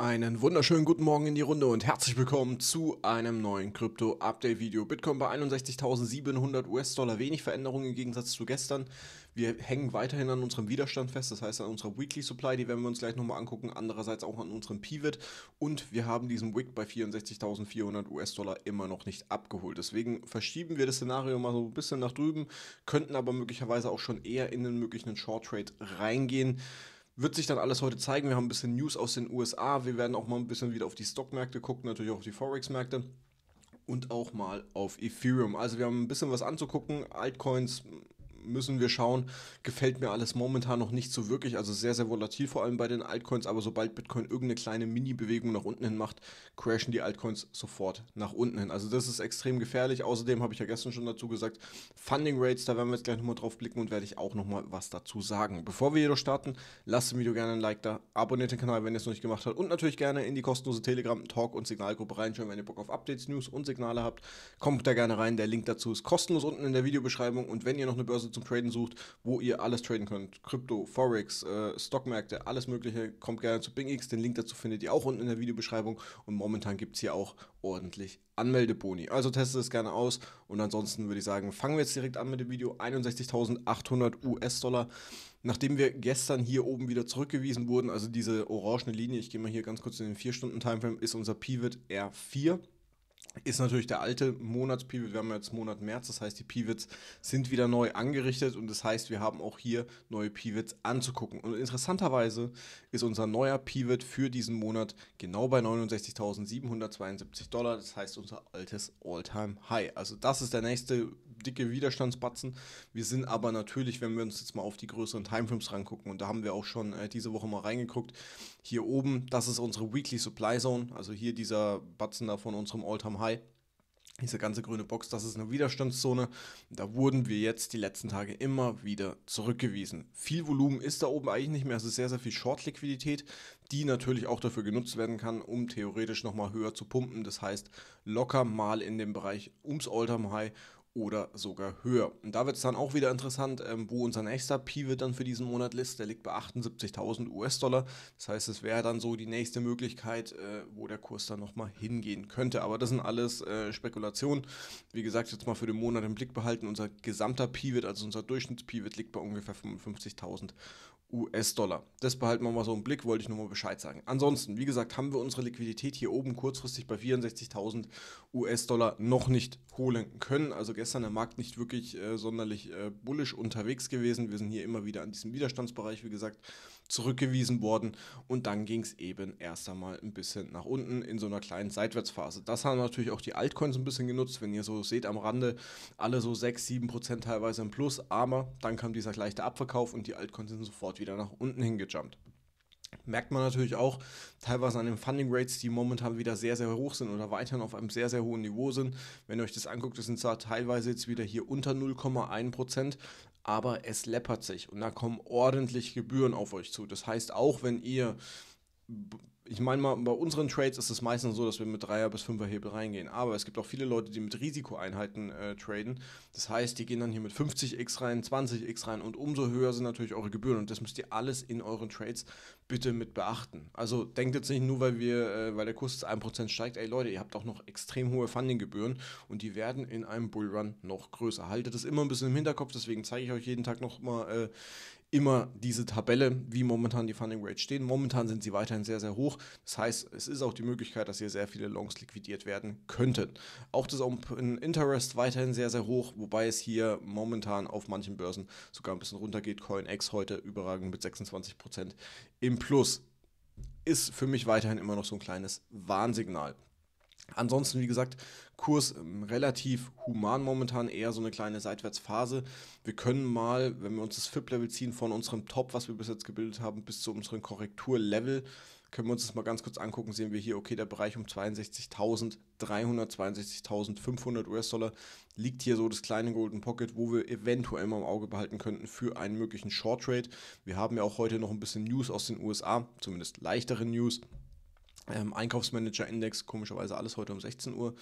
Einen wunderschönen guten Morgen in die Runde und herzlich willkommen zu einem neuen Krypto-Update-Video. Bitcoin bei 61.700 US-Dollar, wenig Veränderungen im Gegensatz zu gestern. Wir hängen weiterhin an unserem Widerstand fest, das heißt an unserer Weekly Supply, die werden wir uns gleich nochmal angucken, andererseits auch an unserem Pivot und wir haben diesen Wick bei 64.400 US-Dollar immer noch nicht abgeholt. Deswegen verschieben wir das Szenario mal so ein bisschen nach drüben, könnten aber möglicherweise auch schon eher in den möglichen Short-Trade reingehen. Wird sich dann alles heute zeigen. Wir haben ein bisschen News aus den USA. Wir werden auch mal ein bisschen wieder auf die Stockmärkte gucken, natürlich auch auf die Forex-Märkte und auch mal auf Ethereum. Also wir haben ein bisschen was anzugucken. Altcoins müssen wir schauen. Gefällt mir alles momentan noch nicht so wirklich. Also sehr, sehr volatil, vor allem bei den Altcoins. Aber sobald Bitcoin irgendeine kleine Mini-Bewegung nach unten hin macht, crashen die Altcoins sofort nach unten hin. Also das ist extrem gefährlich. Außerdem habe ich ja gestern schon dazu gesagt, Funding Rates, da werden wir jetzt gleich nochmal drauf blicken und werde ich auch nochmal was dazu sagen. Bevor wir jedoch starten, lasst dem Video gerne ein Like da, abonniert den Kanal, wenn ihr es noch nicht gemacht habt und natürlich gerne in die kostenlose Telegram, Talk und Signalgruppe reinschauen, wenn ihr Bock auf Updates, News und Signale habt. Kommt da gerne rein, der Link dazu ist kostenlos unten in der Videobeschreibung und wenn ihr noch eine Börse zum Traden sucht, wo ihr alles traden könnt. Krypto, Forex, äh, Stockmärkte, alles mögliche, kommt gerne zu BingX. Den Link dazu findet ihr auch unten in der Videobeschreibung. Und momentan gibt es hier auch ordentlich Anmeldeboni. Also testet es gerne aus. Und ansonsten würde ich sagen, fangen wir jetzt direkt an mit dem Video. 61.800 US-Dollar. Nachdem wir gestern hier oben wieder zurückgewiesen wurden, also diese orangene Linie, ich gehe mal hier ganz kurz in den 4-Stunden-Timeframe, ist unser Pivot R4 ist natürlich der alte Monatspivot. Wir haben jetzt Monat März, das heißt, die Pivots sind wieder neu angerichtet und das heißt, wir haben auch hier neue Pivots anzugucken. Und interessanterweise ist unser neuer Pivot für diesen Monat genau bei 69.772 Dollar, das heißt unser altes All-Time-High. Also, das ist der nächste dicke Widerstandsbatzen. Wir sind aber natürlich, wenn wir uns jetzt mal auf die größeren Timeframes rangucken, und da haben wir auch schon äh, diese Woche mal reingeguckt, hier oben, das ist unsere Weekly Supply Zone, also hier dieser Batzen da von unserem All-Time High. Diese ganze grüne Box, das ist eine Widerstandszone. Da wurden wir jetzt die letzten Tage immer wieder zurückgewiesen. Viel Volumen ist da oben eigentlich nicht mehr. Es ist sehr, sehr viel Short-Liquidität, die natürlich auch dafür genutzt werden kann, um theoretisch nochmal höher zu pumpen. Das heißt, locker mal in dem Bereich ums All-Time-High oder sogar höher. Und da wird es dann auch wieder interessant, ähm, wo unser nächster Pivot dann für diesen Monat ist. Der liegt bei 78.000 US-Dollar. Das heißt, es wäre dann so die nächste Möglichkeit, äh, wo der Kurs dann nochmal hingehen könnte. Aber das sind alles äh, Spekulationen. Wie gesagt, jetzt mal für den Monat im Blick behalten. Unser gesamter Pivot, also unser Durchschnittspivot, liegt bei ungefähr 55.000 US-Dollar. Das behalten wir mal so im Blick, wollte ich nur mal Bescheid sagen. Ansonsten, wie gesagt, haben wir unsere Liquidität hier oben kurzfristig bei 64.000 US-Dollar noch nicht holen können. Also gestern der Markt nicht wirklich äh, sonderlich äh, bullisch unterwegs gewesen. Wir sind hier immer wieder an diesem Widerstandsbereich, wie gesagt, zurückgewiesen worden. Und dann ging es eben erst einmal ein bisschen nach unten in so einer kleinen Seitwärtsphase. Das haben natürlich auch die Altcoins ein bisschen genutzt. Wenn ihr so seht am Rande, alle so 6, 7 Prozent teilweise im Plus. Aber dann kam dieser leichte Abverkauf und die Altcoins sind sofort wieder nach unten hingejumpt merkt man natürlich auch teilweise an den Funding Rates, die momentan wieder sehr, sehr hoch sind oder weiterhin auf einem sehr, sehr hohen Niveau sind. Wenn ihr euch das anguckt, das sind zwar teilweise jetzt wieder hier unter 0,1 Prozent, aber es läppert sich und da kommen ordentlich Gebühren auf euch zu. Das heißt, auch wenn ihr ich meine mal, bei unseren Trades ist es meistens so, dass wir mit 3er bis 5er Hebel reingehen. Aber es gibt auch viele Leute, die mit Risikoeinheiten äh, traden. Das heißt, die gehen dann hier mit 50x rein, 20x rein und umso höher sind natürlich eure Gebühren. Und das müsst ihr alles in euren Trades bitte mit beachten. Also denkt jetzt nicht nur, weil wir, äh, weil der Kurs jetzt 1% steigt, ey Leute, ihr habt auch noch extrem hohe Fundinggebühren und die werden in einem Bullrun noch größer. Haltet das immer ein bisschen im Hinterkopf, deswegen zeige ich euch jeden Tag nochmal äh, immer diese Tabelle, wie momentan die Funding Rates stehen. Momentan sind sie weiterhin sehr, sehr hoch. Das heißt, es ist auch die Möglichkeit, dass hier sehr viele Longs liquidiert werden könnten. Auch das Open Interest weiterhin sehr, sehr hoch, wobei es hier momentan auf manchen Börsen sogar ein bisschen runtergeht. CoinX heute überragend mit 26% im Plus. Ist für mich weiterhin immer noch so ein kleines Warnsignal. Ansonsten, wie gesagt, Kurs ähm, relativ human momentan, eher so eine kleine Seitwärtsphase. Wir können mal, wenn wir uns das FIP-Level ziehen, von unserem Top, was wir bis jetzt gebildet haben, bis zu unserem Korrektur-Level, können wir uns das mal ganz kurz angucken, sehen wir hier, okay, der Bereich um 62.300, 62.500 US-Dollar liegt hier so das kleine Golden Pocket, wo wir eventuell mal im Auge behalten könnten für einen möglichen Short Trade. Wir haben ja auch heute noch ein bisschen News aus den USA, zumindest leichtere News. Ähm, Einkaufsmanager-Index, komischerweise alles heute um 16 Uhr.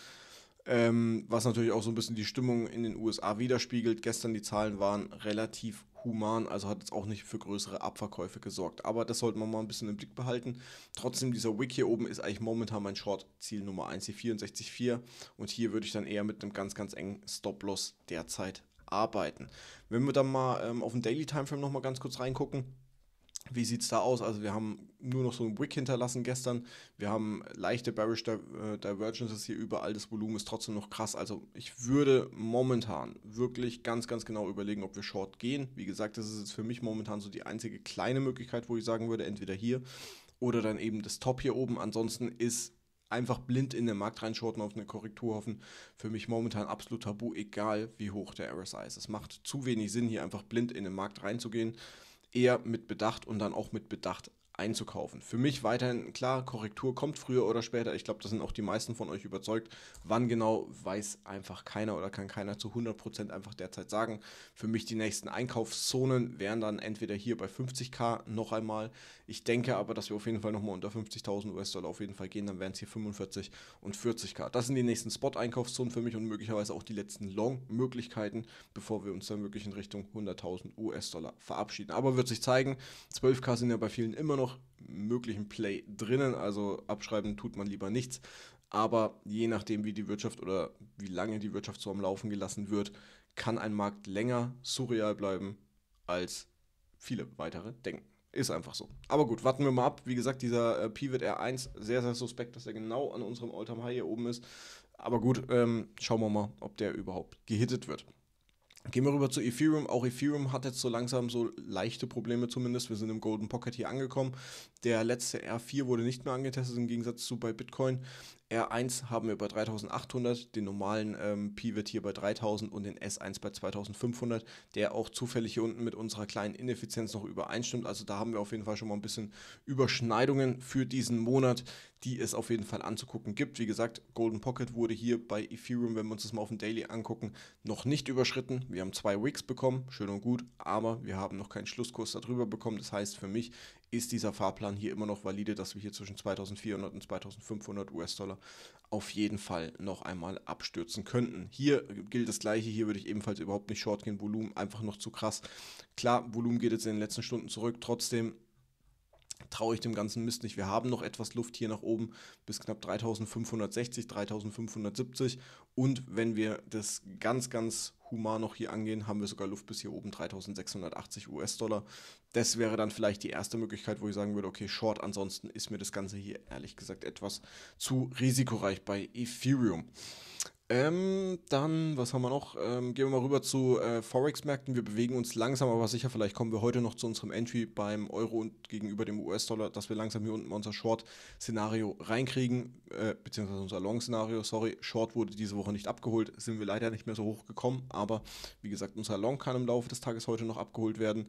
Ähm, was natürlich auch so ein bisschen die Stimmung in den USA widerspiegelt. Gestern die Zahlen waren relativ human, also hat es auch nicht für größere Abverkäufe gesorgt. Aber das sollte man mal ein bisschen im Blick behalten. Trotzdem, dieser Wick hier oben ist eigentlich momentan mein Short-Ziel Nummer 1, die 64,4. Und hier würde ich dann eher mit einem ganz, ganz engen Stop-Loss derzeit arbeiten. Wenn wir dann mal ähm, auf den Daily Timeframe nochmal ganz kurz reingucken, wie sieht es da aus? Also wir haben nur noch so einen Wick hinterlassen gestern. Wir haben leichte Bearish äh, Divergences hier überall. Das Volumen ist trotzdem noch krass. Also ich würde momentan wirklich ganz, ganz genau überlegen, ob wir Short gehen. Wie gesagt, das ist jetzt für mich momentan so die einzige kleine Möglichkeit, wo ich sagen würde, entweder hier oder dann eben das Top hier oben. Ansonsten ist einfach blind in den Markt reinschorten, auf eine Korrektur hoffen, für mich momentan absolut tabu, egal wie hoch der RSI ist. Es macht zu wenig Sinn, hier einfach blind in den Markt reinzugehen eher mit Bedacht und dann auch mit Bedacht einzukaufen. Für mich weiterhin klar, Korrektur kommt früher oder später. Ich glaube, das sind auch die meisten von euch überzeugt. Wann genau, weiß einfach keiner oder kann keiner zu 100% einfach derzeit sagen. Für mich die nächsten Einkaufszonen wären dann entweder hier bei 50k noch einmal. Ich denke aber, dass wir auf jeden Fall nochmal unter 50.000 US-Dollar auf jeden Fall gehen. Dann wären es hier 45 und 40k. Das sind die nächsten Spot-Einkaufszonen für mich und möglicherweise auch die letzten Long-Möglichkeiten, bevor wir uns dann wirklich in Richtung 100.000 US-Dollar verabschieden. Aber wird sich zeigen, 12k sind ja bei vielen immer noch noch möglichen Play drinnen, also abschreiben tut man lieber nichts. Aber je nachdem, wie die Wirtschaft oder wie lange die Wirtschaft so am Laufen gelassen wird, kann ein Markt länger surreal bleiben, als viele weitere denken. Ist einfach so. Aber gut, warten wir mal ab. Wie gesagt, dieser äh, Pivot R1, sehr, sehr suspekt, dass er genau an unserem all time High hier oben ist. Aber gut, ähm, schauen wir mal, ob der überhaupt gehittet wird. Gehen wir rüber zu Ethereum. Auch Ethereum hat jetzt so langsam so leichte Probleme zumindest. Wir sind im Golden Pocket hier angekommen. Der letzte R4 wurde nicht mehr angetestet im Gegensatz zu bei Bitcoin. R1 haben wir bei 3800, den normalen ähm, Pi wird hier bei 3000 und den S1 bei 2500, der auch zufällig hier unten mit unserer kleinen Ineffizienz noch übereinstimmt. Also da haben wir auf jeden Fall schon mal ein bisschen Überschneidungen für diesen Monat, die es auf jeden Fall anzugucken gibt. Wie gesagt, Golden Pocket wurde hier bei Ethereum, wenn wir uns das mal auf dem Daily angucken, noch nicht überschritten. Wir haben zwei Wicks bekommen, schön und gut, aber wir haben noch keinen Schlusskurs darüber bekommen. Das heißt für mich ist dieser Fahrplan hier immer noch valide, dass wir hier zwischen 2400 und 2500 US-Dollar auf jeden Fall noch einmal abstürzen könnten. Hier gilt das gleiche, hier würde ich ebenfalls überhaupt nicht short gehen, Volumen einfach noch zu krass. Klar, Volumen geht jetzt in den letzten Stunden zurück, trotzdem traue ich dem ganzen Mist nicht. Wir haben noch etwas Luft hier nach oben bis knapp 3560, 3570 und wenn wir das ganz, ganz human noch hier angehen, haben wir sogar Luft bis hier oben 3680 US-Dollar. Das wäre dann vielleicht die erste Möglichkeit, wo ich sagen würde, okay, Short, ansonsten ist mir das Ganze hier ehrlich gesagt etwas zu risikoreich bei Ethereum. Ähm, dann, was haben wir noch? Ähm, gehen wir mal rüber zu äh, Forex-Märkten. Wir bewegen uns langsam, aber sicher. Vielleicht kommen wir heute noch zu unserem Entry beim Euro und gegenüber dem US-Dollar, dass wir langsam hier unten unser Short-Szenario reinkriegen, äh, beziehungsweise unser Long-Szenario. Sorry, Short wurde diese Woche nicht abgeholt, sind wir leider nicht mehr so hoch gekommen. Aber wie gesagt, unser Long kann im Laufe des Tages heute noch abgeholt werden.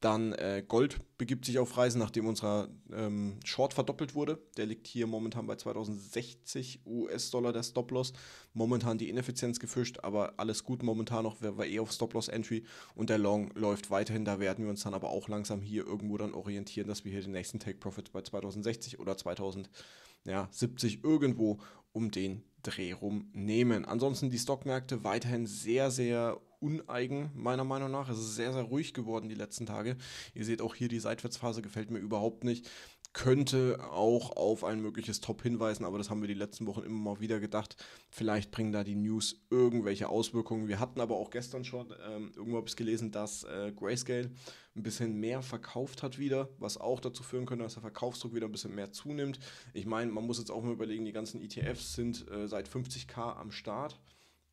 Dann äh, Gold begibt sich auf Reisen, nachdem unser ähm, Short verdoppelt wurde. Der liegt hier momentan bei 2060 US-Dollar, der Stop-Loss. Momentan die Ineffizienz gefischt, aber alles gut momentan noch. Wir war eh auf Stop-Loss-Entry und der Long läuft weiterhin. Da werden wir uns dann aber auch langsam hier irgendwo dann orientieren, dass wir hier den nächsten Take-Profit bei 2060 oder 2070 irgendwo um den Dreh rum nehmen. Ansonsten die Stockmärkte weiterhin sehr, sehr uneigen, meiner Meinung nach. Es ist sehr, sehr ruhig geworden die letzten Tage. Ihr seht auch hier, die Seitwärtsphase gefällt mir überhaupt nicht. Könnte auch auf ein mögliches Top hinweisen, aber das haben wir die letzten Wochen immer mal wieder gedacht. Vielleicht bringen da die News irgendwelche Auswirkungen. Wir hatten aber auch gestern schon, ähm, irgendwo habe ich gelesen, dass äh, Grayscale ein bisschen mehr verkauft hat wieder, was auch dazu führen könnte, dass der Verkaufsdruck wieder ein bisschen mehr zunimmt. Ich meine, man muss jetzt auch mal überlegen, die ganzen ETFs sind äh, seit 50k am Start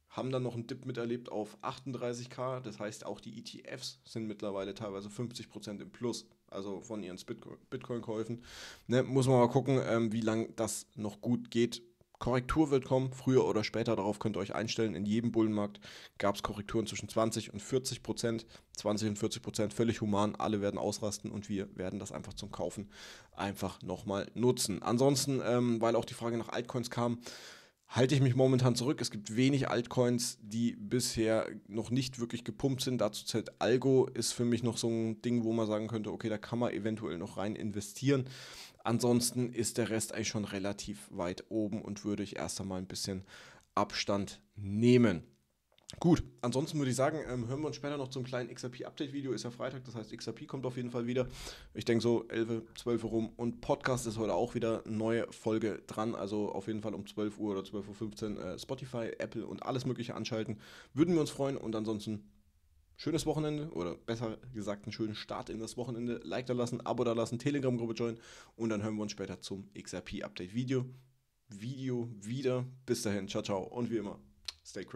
haben dann noch einen Dip miterlebt auf 38k. Das heißt, auch die ETFs sind mittlerweile teilweise 50% im Plus, also von ihren Bitcoin-Käufen. Ne, muss man mal gucken, ähm, wie lange das noch gut geht. Korrektur wird kommen, früher oder später, darauf könnt ihr euch einstellen. In jedem Bullenmarkt gab es Korrekturen zwischen 20 und 40 Prozent. 20 und 40 Prozent, völlig human, alle werden ausrasten und wir werden das einfach zum Kaufen einfach nochmal nutzen. Ansonsten, ähm, weil auch die Frage nach Altcoins kam, halte ich mich momentan zurück. Es gibt wenig Altcoins, die bisher noch nicht wirklich gepumpt sind. Dazu zählt Algo, ist für mich noch so ein Ding, wo man sagen könnte, okay, da kann man eventuell noch rein investieren. Ansonsten ist der Rest eigentlich schon relativ weit oben und würde ich erst einmal ein bisschen Abstand nehmen. Gut, ansonsten würde ich sagen, ähm, hören wir uns später noch zum kleinen XRP-Update-Video. Ist ja Freitag, das heißt, XRP kommt auf jeden Fall wieder. Ich denke so 11, 12 Uhr rum. Und Podcast ist heute auch wieder eine neue Folge dran. Also auf jeden Fall um 12 Uhr oder 12.15 Uhr äh, Spotify, Apple und alles Mögliche anschalten. Würden wir uns freuen. Und ansonsten schönes Wochenende oder besser gesagt einen schönen Start in das Wochenende. Like da lassen, Abo da lassen, Telegram-Gruppe joinen. Und dann hören wir uns später zum XRP-Update-Video. Video wieder. Bis dahin, ciao, ciao. Und wie immer, stay crazy.